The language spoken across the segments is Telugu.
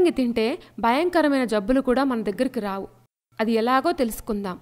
ముల్లంగి తింటే భయంకరమైన జబ్బులు కూడా మన దగ్గరికి రావు అది ఎలాగో తెలుసుకుందాం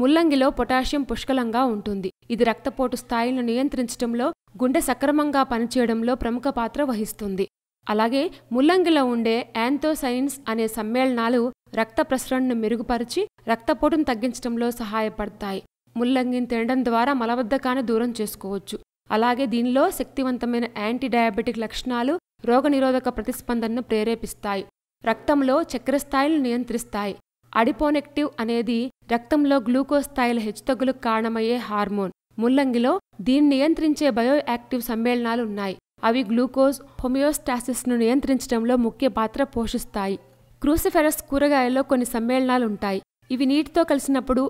ముల్లంగిలో పొటాషియం పుష్కలంగా ఉంటుంది ఇది రక్తపోటు స్థాయిలను నియంత్రించడంలో గుండె సక్రమంగా పనిచేయడంలో ప్రముఖ పాత్ర వహిస్తుంది అలాగే ముల్లంగిలో ఉండే యాంథోసైన్స్ అనే సమ్మేళనాలు రక్త ప్రసరణను మెరుగుపరిచి రక్తపోటును తగ్గించడంలో సహాయపడతాయి ముల్లంగిని తినడం ద్వారా మలబద్ధకాన్ని దూరం చేసుకోవచ్చు అలాగే దీనిలో శక్తివంతమైన యాంటీ డయాబెటిక్ లక్షణాలు రోగనిరోధక ప్రతిస్పందనను ప్రేరేపిస్తాయి రక్తంలో చక్కెర స్థాయిలను నియంత్రిస్తాయి అడిపోనెక్టివ్ అనేది రక్తంలో గ్లూకోజ్ స్థాయిల హెచ్చుతగ్గులకు కారణమయ్యే హార్మోన్ ముల్లంగిలో దీన్ని నియంత్రించే బయోయాక్టివ్ సమ్మేళనాలు ఉన్నాయి అవి గ్లూకోజ్ హోమియోస్టాసిస్ను నియంత్రించడంలో ముఖ్య పాత్ర పోషిస్తాయి క్రూసిఫెరస్ కూరగాయల్లో కొన్ని సమ్మేళనాలుంటాయి ఇవి నీటితో కలిసినప్పుడు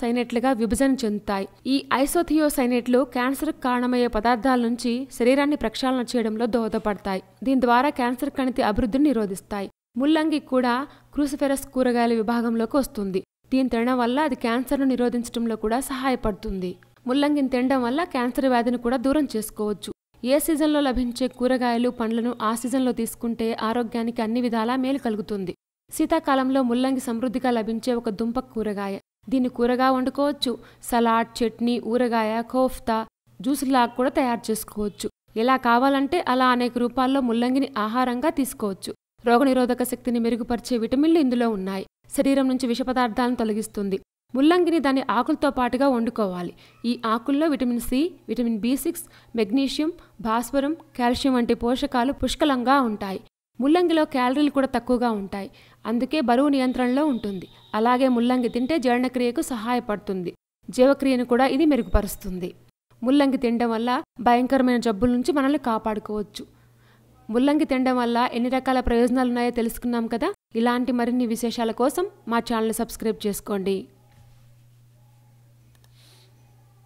సైనేట్లుగా విభజన చెందుతాయి ఈ సైనేట్లు క్యాన్సర్ కారణమయ్యే పదార్థాల నుంచి శరీరాన్ని ప్రక్షాళన చేయడంలో దోహదపడతాయి దీని ద్వారా క్యాన్సర్ కణితి అభివృద్ధిని నిరోధిస్తాయి ముల్లంగి కూడా క్రూసిఫెరస్ కూరగాయల విభాగంలోకి వస్తుంది దీని తినడం వల్ల అది క్యాన్సర్ను నిరోధించడంలో కూడా సహాయపడుతుంది ముల్లంగిని తినడం వల్ల క్యాన్సర్ వ్యాధిని కూడా దూరం చేసుకోవచ్చు ఏ సీజన్లో లభించే కూరగాయలు పండ్లను ఆ సీజన్లో తీసుకుంటే ఆరోగ్యానికి అన్ని విధాలా మేలు కలుగుతుంది శీతాకాలంలో ముల్లంగి సమృద్ధిగా లభించే ఒక దుంప కూరగాయ దీన్ని కూరగా వండుకోవచ్చు సలాడ్ చట్నీ ఊరగాయ కోఫ్తా జ్యూస్లా కూడా తయారు చేసుకోవచ్చు ఎలా కావాలంటే అలా అనేక రూపాల్లో ముల్లంగిని ఆహారంగా తీసుకోవచ్చు రోగనిరోధక శక్తిని మెరుగుపరిచే విటమిన్లు ఇందులో ఉన్నాయి శరీరం నుంచి విష పదార్థాలను తొలగిస్తుంది ముల్లంగిని దాని ఆకులతో పాటుగా వండుకోవాలి ఈ ఆకుల్లో vitamin C vitamin B six magnesium భాస్వరం కాల్షియం వంటి పోషకాలు పుష్కలంగా ఉంటాయి ముల్లంగిలో క్యాలరీలు కూడా తక్కువగా ఉంటాయి అందుకే బరువు నియంత్రణలో ఉంటుంది అలాగే ముల్లంగి తింటే జీర్ణక్రియకు సహాయపడుతుంది జీవక్రియను కూడా ఇది మెరుగుపరుస్తుంది ముల్లంగి తినడం వల్ల భయంకరమైన జబ్బుల నుంచి మనల్ని కాపాడుకోవచ్చు ముల్లంగి తినడం వల్ల ఎన్ని రకాల ప్రయోజనాలు ఉన్నాయో తెలుసుకున్నాం కదా ఇలాంటి మరిన్ని విశేషాల కోసం మా ఛానల్ సబ్స్క్రైబ్ చేసుకోండి